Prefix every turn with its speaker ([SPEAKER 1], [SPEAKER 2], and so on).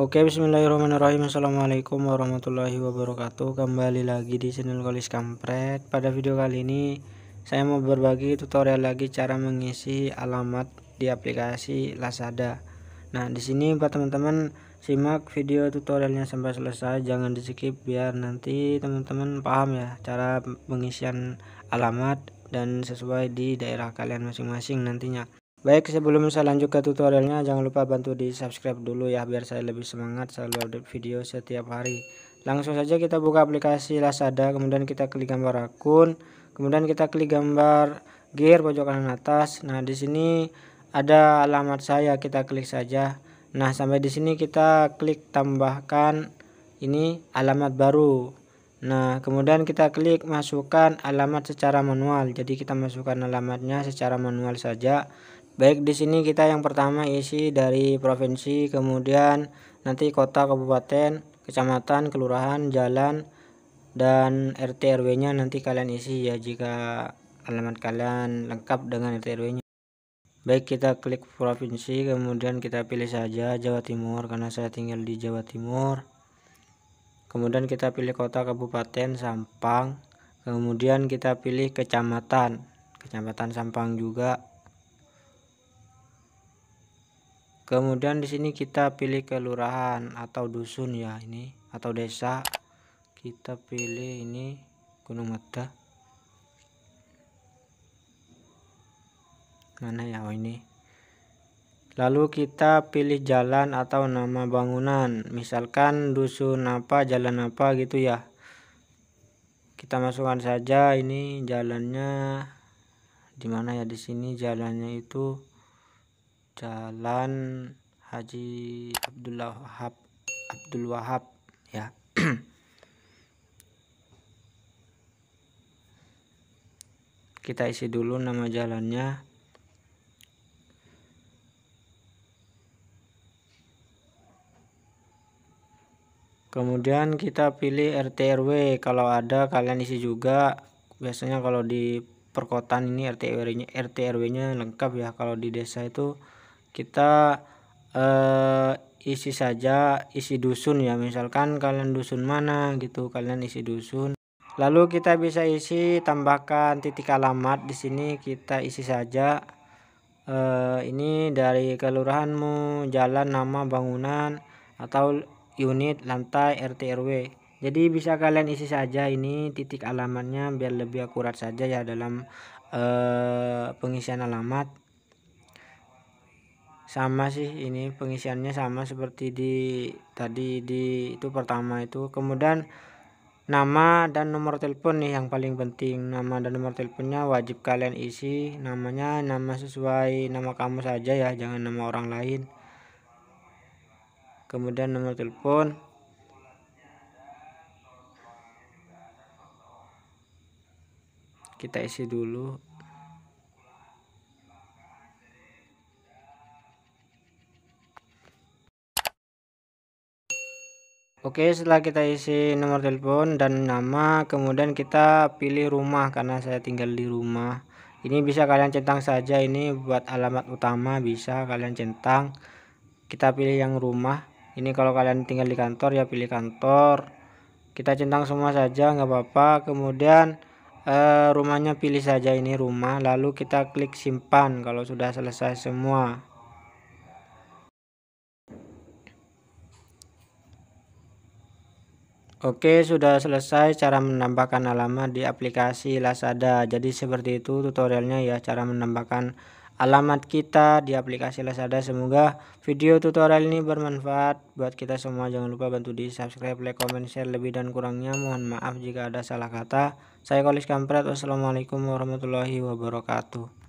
[SPEAKER 1] Oke bismillahirrahmanirrahim Assalamualaikum warahmatullahi wabarakatuh Kembali lagi di channel Kolis Kampret Pada video kali ini Saya mau berbagi tutorial lagi Cara mengisi alamat di aplikasi Lazada Nah di sini buat teman-teman Simak video tutorialnya sampai selesai Jangan di skip biar nanti teman-teman paham ya Cara pengisian alamat dan sesuai di daerah kalian masing-masing nantinya Baik, sebelum saya lanjut ke tutorialnya, jangan lupa bantu di subscribe dulu ya, biar saya lebih semangat selalu update video setiap hari. Langsung saja kita buka aplikasi Lazada, kemudian kita klik gambar akun, kemudian kita klik gambar gear pojok kanan atas. Nah, di sini ada alamat saya, kita klik saja. Nah, sampai di sini kita klik tambahkan ini alamat baru. Nah, kemudian kita klik masukkan alamat secara manual. Jadi kita masukkan alamatnya secara manual saja. Baik, di sini kita yang pertama isi dari provinsi, kemudian nanti kota, kabupaten, kecamatan, kelurahan, jalan, dan RT RW-nya nanti kalian isi ya jika alamat kalian lengkap dengan RT RW-nya. Baik, kita klik provinsi, kemudian kita pilih saja Jawa Timur karena saya tinggal di Jawa Timur. Kemudian kita pilih kota, kabupaten, Sampang. Kemudian kita pilih kecamatan, kecamatan Sampang juga kemudian di sini kita pilih kelurahan atau dusun ya ini atau desa kita pilih ini Gunung Meda mana ya oh ini lalu kita pilih jalan atau nama bangunan misalkan dusun apa jalan apa gitu ya kita masukkan saja ini jalannya di mana ya di sini jalannya itu Jalan Haji Abdullah Wahab Abdul Wahab ya kita isi dulu nama jalannya kemudian kita pilih RT RW kalau ada kalian isi juga biasanya kalau di perkotaan ini RT RW nya RT RW nya lengkap ya kalau di desa itu kita uh, isi saja isi dusun ya misalkan kalian dusun mana gitu kalian isi dusun lalu kita bisa isi tambahkan titik alamat di sini kita isi saja uh, ini dari kelurahanmu jalan nama bangunan atau unit lantai RT RW jadi bisa kalian isi saja ini titik alamatnya biar lebih akurat saja ya dalam uh, pengisian alamat sama sih ini pengisiannya sama seperti di tadi di itu pertama itu kemudian nama dan nomor telepon nih yang paling penting nama dan nomor teleponnya wajib kalian isi namanya nama sesuai nama kamu saja ya jangan nama orang lain kemudian nomor telepon kita isi dulu Oke setelah kita isi nomor telepon dan nama kemudian kita pilih rumah karena saya tinggal di rumah ini bisa kalian centang saja ini buat alamat utama bisa kalian centang kita pilih yang rumah ini kalau kalian tinggal di kantor ya pilih kantor kita centang semua saja nggak apa-apa kemudian eh, rumahnya pilih saja ini rumah lalu kita klik simpan kalau sudah selesai semua Oke, sudah selesai cara menambahkan alamat di aplikasi Lazada. Jadi seperti itu tutorialnya ya, cara menambahkan alamat kita di aplikasi Lazada. Semoga video tutorial ini bermanfaat buat kita semua. Jangan lupa bantu di subscribe, like, comment, share lebih dan kurangnya. Mohon maaf jika ada salah kata. Saya Kolis Kampret. Wassalamualaikum warahmatullahi wabarakatuh.